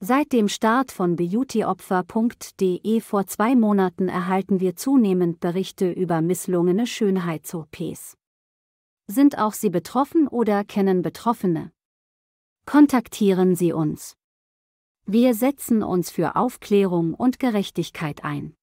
Seit dem Start von beautyopfer.de vor zwei Monaten erhalten wir zunehmend Berichte über misslungene Schönheits-OPs. Sind auch Sie betroffen oder kennen Betroffene? Kontaktieren Sie uns. Wir setzen uns für Aufklärung und Gerechtigkeit ein.